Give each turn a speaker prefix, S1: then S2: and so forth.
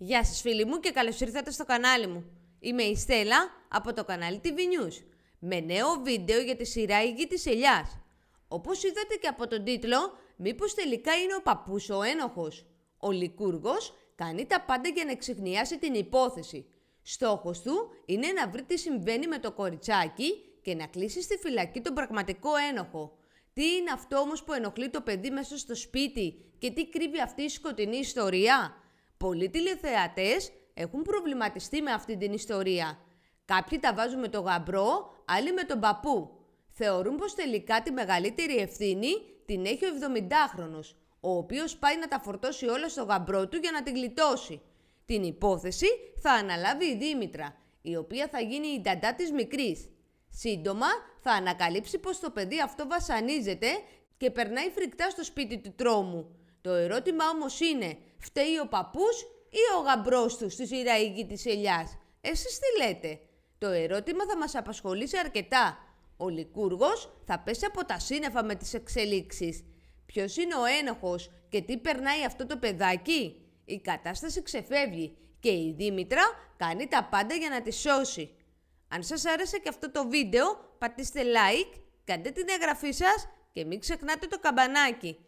S1: Γεια σας φίλοι μου και καλώς ήρθατε στο κανάλι μου. Είμαι η Στέλλα από το κανάλι TV News με νέο βίντεο για τη σειρά η γη της ελιάς. Όπως είδατε και από τον τίτλο, μήπως τελικά είναι ο παππούς ο ένοχος. Ο Λικούργος κάνει τα πάντα για να ξεχνιάσει την υπόθεση. Στόχος του είναι να βρει τι συμβαίνει με το κοριτσάκι και να κλείσει στη φυλακή τον πραγματικό ένοχο. Τι είναι αυτό όμως που ενοχλεί το παιδί μέσα στο σπίτι και τι κρύβει αυτή η σκοτεινή ιστορία. Πολλοί τηλεθεατές έχουν προβληματιστεί με αυτή την ιστορία. Κάποιοι τα βάζουν με τον γαμπρό, άλλοι με τον παππού. Θεωρούν πως τελικά τη μεγαλύτερη ευθύνη την έχει ο 70χρονος, ο οποίος πάει να τα φορτώσει όλα στο γαμπρό του για να την γλιτώσει. Την υπόθεση θα αναλάβει η Δήμητρα, η οποία θα γίνει η νταντά της μικρής. Σύντομα θα ανακαλύψει πως το παιδί αυτό βασανίζεται και περνάει φρικτά στο σπίτι του τρόμου. Το ερώτημα όμως είναι, φταίει ο παππούς ή ο γαμπρός του στη ήγη της ελιάς. Εσείς τι λέτε. Το ερώτημα θα μας απασχολήσει αρκετά. Ο Λικούργος θα πέσει από τα σύννεφα με τις εξελίξεις. Ποιος είναι ο ένοχος και τι περνάει αυτό το παιδάκι. Η κατάσταση ξεφεύγει και η Δήμητρα κάνει τα πάντα για να τη σώσει. Αν σας άρεσε και αυτό το βίντεο, πατήστε like, κάντε την εγγραφή σας και μην ξεχνάτε το καμπανάκι.